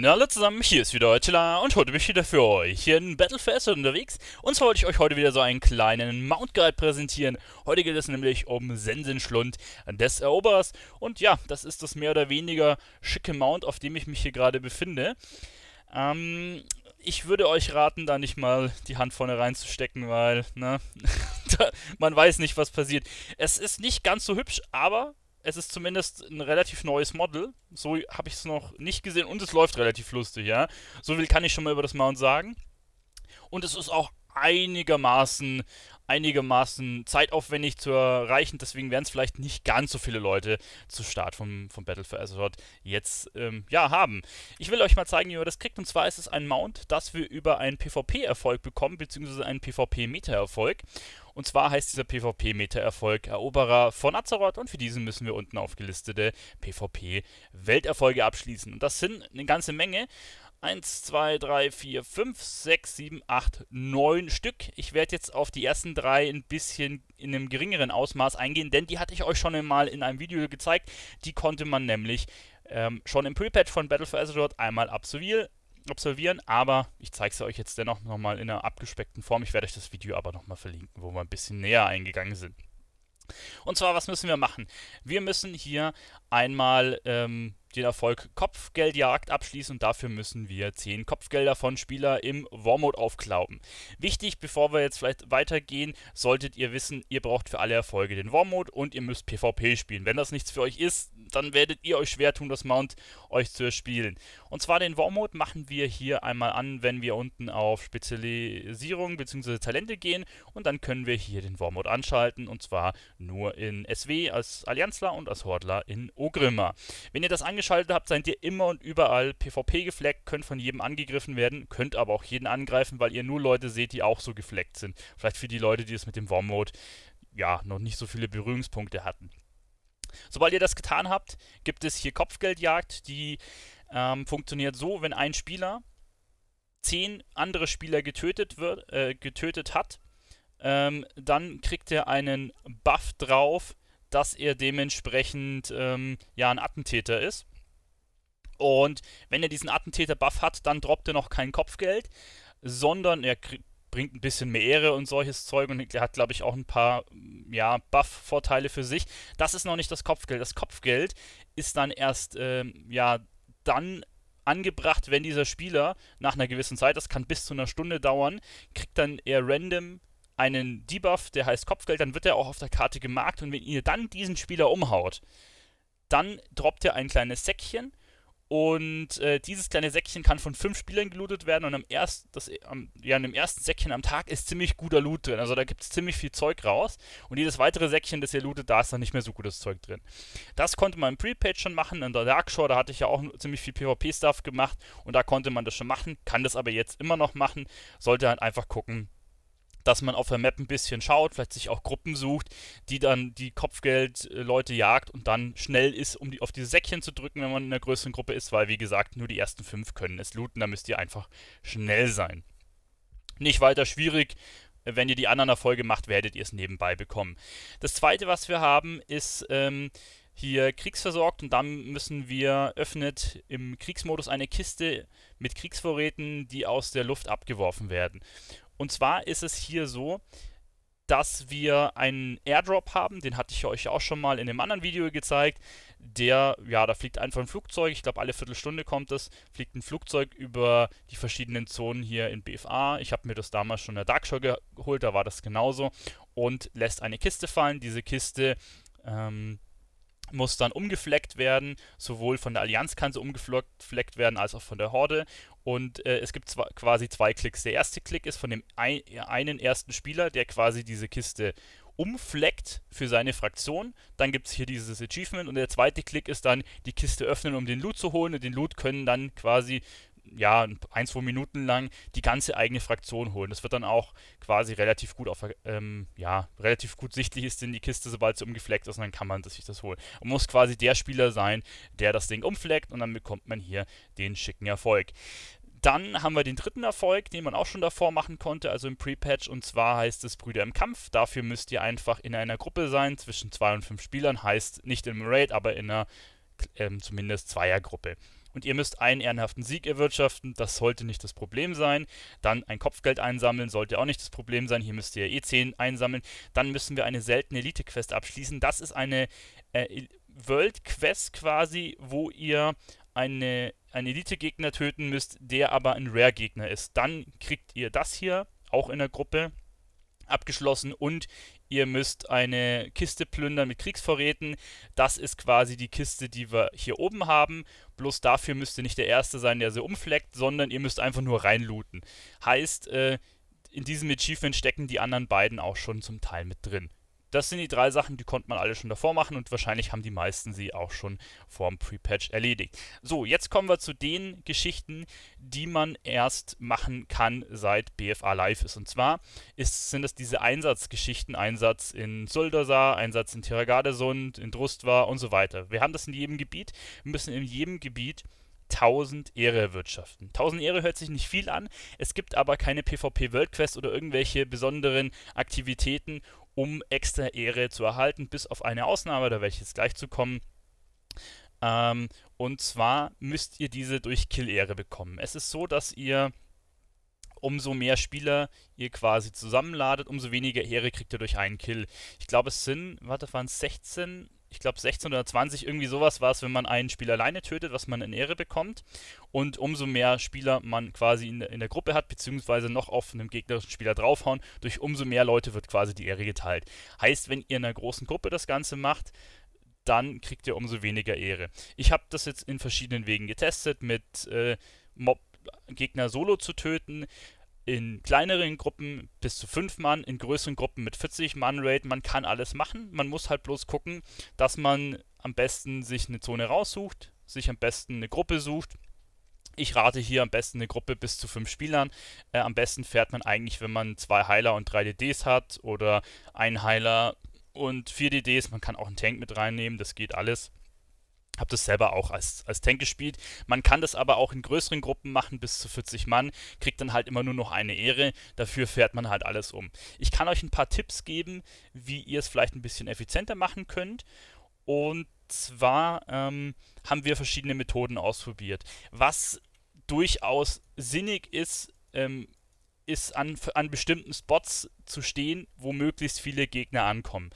Na alle zusammen, hier ist wieder Tila und heute bin ich wieder für euch hier in Battlefest unterwegs. Und zwar wollte ich euch heute wieder so einen kleinen Mount Guide präsentieren. Heute geht es nämlich um Sensenschlund des Eroberers. Und ja, das ist das mehr oder weniger schicke Mount, auf dem ich mich hier gerade befinde. Ähm, ich würde euch raten, da nicht mal die Hand vorne reinzustecken, weil, ne, man weiß nicht, was passiert. Es ist nicht ganz so hübsch, aber es ist zumindest ein relativ neues Model. So habe ich es noch nicht gesehen und es läuft relativ lustig, ja. So viel kann ich schon mal über das Mount sagen. Und es ist auch einigermaßen, einigermaßen zeitaufwendig zu erreichen. Deswegen werden es vielleicht nicht ganz so viele Leute zu Start vom, vom Battle for Azeroth jetzt ähm, ja, haben. Ich will euch mal zeigen, wie man das kriegt. Und zwar ist es ein Mount, das wir über einen PvP-Erfolg bekommen, beziehungsweise einen PvP-Meta-Erfolg. Und zwar heißt dieser PvP-Meta-Erfolg Eroberer von Azeroth und für diesen müssen wir unten aufgelistete PvP-Welterfolge abschließen. Und das sind eine ganze Menge. 1, 2, 3, 4, 5, 6, 7, 8, 9 Stück. Ich werde jetzt auf die ersten drei ein bisschen in einem geringeren Ausmaß eingehen, denn die hatte ich euch schon einmal in einem Video gezeigt. Die konnte man nämlich ähm, schon im Pre-Patch von Battle for Azeroth einmal absolvieren absolvieren, aber ich zeige es euch jetzt dennoch nochmal in einer abgespeckten Form. Ich werde euch das Video aber nochmal verlinken, wo wir ein bisschen näher eingegangen sind. Und zwar, was müssen wir machen? Wir müssen hier einmal ähm, den Erfolg Kopfgeldjagd abschließen und dafür müssen wir 10 Kopfgelder von Spieler im Warmode aufklauben. Wichtig, bevor wir jetzt vielleicht weitergehen, solltet ihr wissen, ihr braucht für alle Erfolge den Warmode und ihr müsst PvP spielen. Wenn das nichts für euch ist, dann werdet ihr euch schwer tun, das Mount euch zu erspielen. Und zwar den Warmode machen wir hier einmal an, wenn wir unten auf Spezialisierung bzw. Talente gehen und dann können wir hier den Warmode anschalten und zwar nur in SW als Allianzler und als Hordler in Ogrimmar. Wenn ihr das angeschaut freigeschaltet habt, seid ihr immer und überall PvP gefleckt, könnt von jedem angegriffen werden, könnt aber auch jeden angreifen, weil ihr nur Leute seht, die auch so gefleckt sind. Vielleicht für die Leute, die es mit dem Warm-Mode ja noch nicht so viele Berührungspunkte hatten. Sobald ihr das getan habt, gibt es hier Kopfgeldjagd, die ähm, funktioniert so, wenn ein Spieler zehn andere Spieler getötet, wird, äh, getötet hat, ähm, dann kriegt er einen Buff drauf, dass er dementsprechend ähm, ja ein Attentäter ist. Und wenn er diesen Attentäter-Buff hat, dann droppt er noch kein Kopfgeld, sondern er bringt ein bisschen mehr Ehre und solches Zeug und er hat, glaube ich, auch ein paar ja, Buff-Vorteile für sich. Das ist noch nicht das Kopfgeld. Das Kopfgeld ist dann erst ähm, ja, dann angebracht, wenn dieser Spieler nach einer gewissen Zeit, das kann bis zu einer Stunde dauern, kriegt dann er random einen Debuff, der heißt Kopfgeld, dann wird er auch auf der Karte gemarkt und wenn ihr dann diesen Spieler umhaut, dann droppt er ein kleines Säckchen und äh, dieses kleine Säckchen kann von fünf Spielern gelootet werden und am erst, das, äh, am, ja, in dem ersten Säckchen am Tag ist ziemlich guter Loot drin. Also da gibt es ziemlich viel Zeug raus. Und jedes weitere Säckchen, das ihr lootet, da ist dann nicht mehr so gutes Zeug drin. Das konnte man im Prepaid schon machen. In der Darkshore, da hatte ich ja auch ziemlich viel PvP-Stuff gemacht und da konnte man das schon machen. Kann das aber jetzt immer noch machen. Sollte halt einfach gucken, dass man auf der Map ein bisschen schaut, vielleicht sich auch Gruppen sucht, die dann die Kopfgeldleute jagt und dann schnell ist, um die auf diese Säckchen zu drücken, wenn man in einer größeren Gruppe ist, weil wie gesagt, nur die ersten fünf können es looten, da müsst ihr einfach schnell sein. Nicht weiter schwierig, wenn ihr die anderen Erfolge macht, werdet ihr es nebenbei bekommen. Das zweite, was wir haben, ist ähm, hier kriegsversorgt und dann müssen wir öffnet im Kriegsmodus eine Kiste mit Kriegsvorräten, die aus der Luft abgeworfen werden. Und zwar ist es hier so, dass wir einen Airdrop haben, den hatte ich euch auch schon mal in einem anderen Video gezeigt. Der, ja, da fliegt einfach ein Flugzeug, ich glaube alle Viertelstunde kommt es, fliegt ein Flugzeug über die verschiedenen Zonen hier in BFA. Ich habe mir das damals schon in der Darkshore geholt, da war das genauso. Und lässt eine Kiste fallen. Diese Kiste ähm, muss dann umgefleckt werden, sowohl von der Allianz kann sie umgefleckt werden, als auch von der Horde. Und äh, es gibt zwei, quasi zwei Klicks. Der erste Klick ist von dem ein, einen ersten Spieler, der quasi diese Kiste umfleckt für seine Fraktion. Dann gibt es hier dieses Achievement und der zweite Klick ist dann die Kiste öffnen, um den Loot zu holen und den Loot können dann quasi ja, ein, zwei Minuten lang die ganze eigene Fraktion holen. Das wird dann auch quasi relativ gut auf, ähm, ja, relativ gut sichtlich ist in die Kiste, sobald sie umgefleckt ist und dann kann man sich das holen. Und muss quasi der Spieler sein, der das Ding umfleckt und dann bekommt man hier den schicken Erfolg. Dann haben wir den dritten Erfolg, den man auch schon davor machen konnte, also im Pre-Patch, und zwar heißt es Brüder im Kampf. Dafür müsst ihr einfach in einer Gruppe sein, zwischen zwei und fünf Spielern, heißt nicht im Raid, aber in einer ähm, zumindest Zweiergruppe und ihr müsst einen ehrenhaften Sieg erwirtschaften. Das sollte nicht das Problem sein. Dann ein Kopfgeld einsammeln sollte auch nicht das Problem sein. Hier müsst ihr E10 eh einsammeln. Dann müssen wir eine seltene Elite-Quest abschließen. Das ist eine äh, World-Quest quasi, wo ihr eine, einen Elite-Gegner töten müsst, der aber ein Rare-Gegner ist. Dann kriegt ihr das hier, auch in der Gruppe abgeschlossen und ihr müsst eine Kiste plündern mit Kriegsvorräten. Das ist quasi die Kiste, die wir hier oben haben. Bloß dafür müsst ihr nicht der Erste sein, der sie umfleckt, sondern ihr müsst einfach nur reinlooten. Heißt, äh, in diesem Achievement stecken die anderen beiden auch schon zum Teil mit drin. Das sind die drei Sachen, die konnte man alle schon davor machen und wahrscheinlich haben die meisten sie auch schon vorm Pre-Patch erledigt. So, jetzt kommen wir zu den Geschichten, die man erst machen kann, seit BFA live ist. Und zwar ist, sind das diese Einsatzgeschichten, Einsatz in Suldasar, Einsatz in Tiragadesund, in Drustwa und so weiter. Wir haben das in jedem Gebiet, wir müssen in jedem Gebiet 1000 Ehre erwirtschaften. 1000 Ehre hört sich nicht viel an, es gibt aber keine PvP World Quest oder irgendwelche besonderen Aktivitäten, um extra Ehre zu erhalten, bis auf eine Ausnahme, da werde ich jetzt gleich zu kommen. Ähm, und zwar müsst ihr diese durch Kill-Ehre bekommen. Es ist so, dass ihr umso mehr Spieler ihr quasi zusammenladet, umso weniger Ehre kriegt ihr durch einen Kill. Ich glaube, es sind, warte, waren es 16 ich glaube 16 oder 20, irgendwie sowas war es, wenn man einen Spieler alleine tötet, was man in Ehre bekommt. Und umso mehr Spieler man quasi in, in der Gruppe hat, beziehungsweise noch auf einem gegnerischen Spieler draufhauen, durch umso mehr Leute wird quasi die Ehre geteilt. Heißt, wenn ihr in einer großen Gruppe das Ganze macht, dann kriegt ihr umso weniger Ehre. Ich habe das jetzt in verschiedenen Wegen getestet, mit äh, Mob-Gegner solo zu töten, in kleineren Gruppen bis zu 5 Mann, in größeren Gruppen mit 40 Mann Raid. Man kann alles machen. Man muss halt bloß gucken, dass man am besten sich eine Zone raussucht, sich am besten eine Gruppe sucht. Ich rate hier am besten eine Gruppe bis zu 5 Spielern. Äh, am besten fährt man eigentlich, wenn man zwei Heiler und 3 DDs hat oder ein Heiler und 4 DDs. Man kann auch einen Tank mit reinnehmen, das geht alles habe das selber auch als, als Tank gespielt. Man kann das aber auch in größeren Gruppen machen, bis zu 40 Mann, kriegt dann halt immer nur noch eine Ehre, dafür fährt man halt alles um. Ich kann euch ein paar Tipps geben, wie ihr es vielleicht ein bisschen effizienter machen könnt. Und zwar ähm, haben wir verschiedene Methoden ausprobiert. Was durchaus sinnig ist, ähm, ist an, an bestimmten Spots zu stehen, wo möglichst viele Gegner ankommen.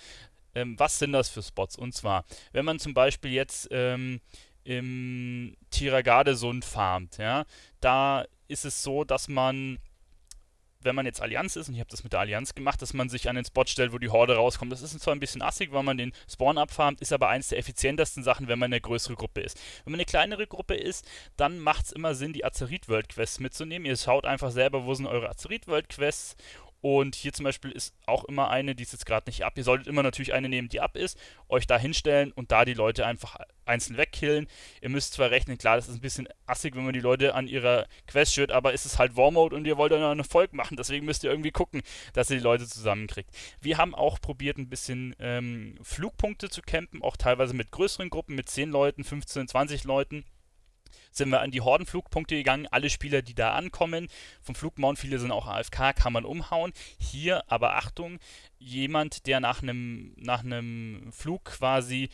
Ähm, was sind das für Spots? Und zwar, wenn man zum Beispiel jetzt ähm, im Tiragadesund farmt, ja, da ist es so, dass man wenn man jetzt Allianz ist, und ich habe das mit der Allianz gemacht, dass man sich an den Spot stellt, wo die Horde rauskommt. Das ist zwar ein bisschen assig, weil man den Spawn abfarmt, ist aber eines der effizientesten Sachen, wenn man eine größere Gruppe ist. Wenn man eine kleinere Gruppe ist, dann macht es immer Sinn, die Azerit World Quests mitzunehmen. Ihr schaut einfach selber, wo sind eure Azerit World Quests und hier zum Beispiel ist auch immer eine, die ist jetzt gerade nicht ab. Ihr solltet immer natürlich eine nehmen, die ab ist, euch da hinstellen und da die Leute einfach einzeln wegkillen. Ihr müsst zwar rechnen, klar, das ist ein bisschen assig, wenn man die Leute an ihrer Quest schürt, aber ist es halt War-Mode und ihr wollt dann einen Erfolg machen, deswegen müsst ihr irgendwie gucken, dass ihr die Leute zusammenkriegt. Wir haben auch probiert, ein bisschen ähm, Flugpunkte zu campen, auch teilweise mit größeren Gruppen, mit 10 Leuten, 15, 20 Leuten sind wir an die Hordenflugpunkte gegangen. Alle Spieler, die da ankommen, vom Flugmount, viele sind auch AFK, kann man umhauen. Hier aber Achtung, jemand, der nach einem nach Flug quasi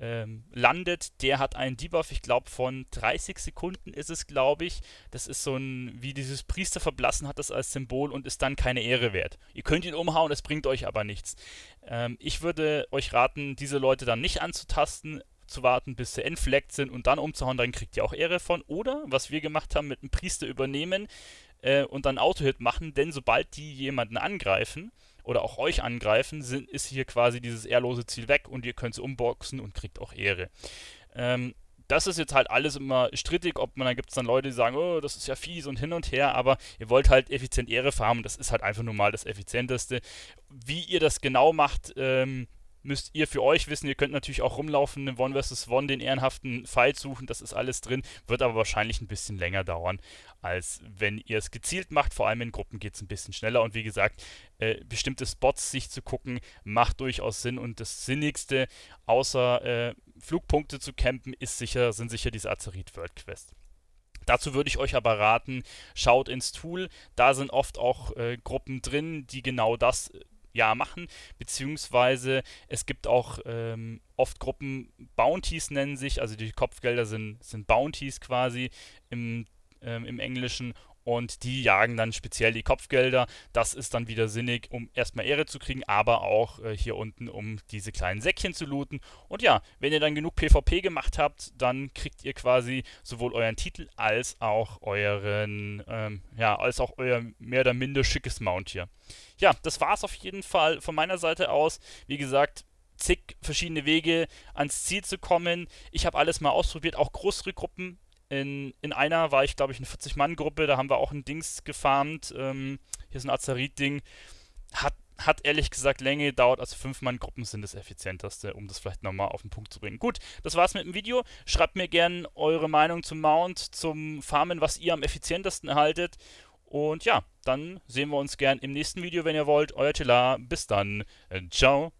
ähm, landet, der hat einen Debuff, ich glaube von 30 Sekunden ist es, glaube ich. Das ist so ein, wie dieses Priester verblassen hat das als Symbol und ist dann keine Ehre wert. Ihr könnt ihn umhauen, es bringt euch aber nichts. Ähm, ich würde euch raten, diese Leute dann nicht anzutasten, zu warten, bis sie entfleckt sind und dann umzuhauen, dann kriegt ihr auch Ehre von. Oder, was wir gemacht haben, mit einem Priester übernehmen äh, und dann Autohit machen, denn sobald die jemanden angreifen oder auch euch angreifen, sind, ist hier quasi dieses ehrlose Ziel weg und ihr könnt sie umboxen und kriegt auch Ehre. Ähm, das ist jetzt halt alles immer strittig, ob man, da gibt es dann Leute, die sagen, oh, das ist ja fies und hin und her, aber ihr wollt halt effizient Ehre farmen, das ist halt einfach nur mal das Effizienteste. Wie ihr das genau macht, ähm, müsst ihr für euch wissen. Ihr könnt natürlich auch rumlaufen, im One vs. One den ehrenhaften Fight suchen, das ist alles drin, wird aber wahrscheinlich ein bisschen länger dauern, als wenn ihr es gezielt macht. Vor allem in Gruppen geht es ein bisschen schneller und wie gesagt, äh, bestimmte Spots sich zu gucken, macht durchaus Sinn und das Sinnigste, außer äh, Flugpunkte zu campen, ist sicher, sind sicher diese Azerit World Quest. Dazu würde ich euch aber raten, schaut ins Tool. Da sind oft auch äh, Gruppen drin, die genau das ja machen, beziehungsweise es gibt auch ähm, oft Gruppen, Bounties nennen sich, also die Kopfgelder sind, sind Bounties quasi im, ähm, im Englischen und die jagen dann speziell die Kopfgelder. Das ist dann wieder sinnig, um erstmal Ehre zu kriegen, aber auch äh, hier unten, um diese kleinen Säckchen zu looten. Und ja, wenn ihr dann genug PvP gemacht habt, dann kriegt ihr quasi sowohl euren Titel als auch euren, ähm, ja, als auch euer mehr oder minder schickes Mount hier. Ja, das war es auf jeden Fall von meiner Seite aus. Wie gesagt, zig verschiedene Wege ans Ziel zu kommen. Ich habe alles mal ausprobiert, auch größere Gruppen in, in einer war ich, glaube ich, eine 40-Mann-Gruppe, da haben wir auch ein Dings gefarmt. Ähm, hier ist ein Azarit-Ding. Hat, hat ehrlich gesagt Länge gedauert, also 5-Mann-Gruppen sind das effizienteste, um das vielleicht nochmal auf den Punkt zu bringen. Gut, das war's mit dem Video. Schreibt mir gerne eure Meinung zum Mount, zum Farmen, was ihr am effizientesten erhaltet. Und ja, dann sehen wir uns gern im nächsten Video, wenn ihr wollt. Euer Tela, bis dann. Ciao.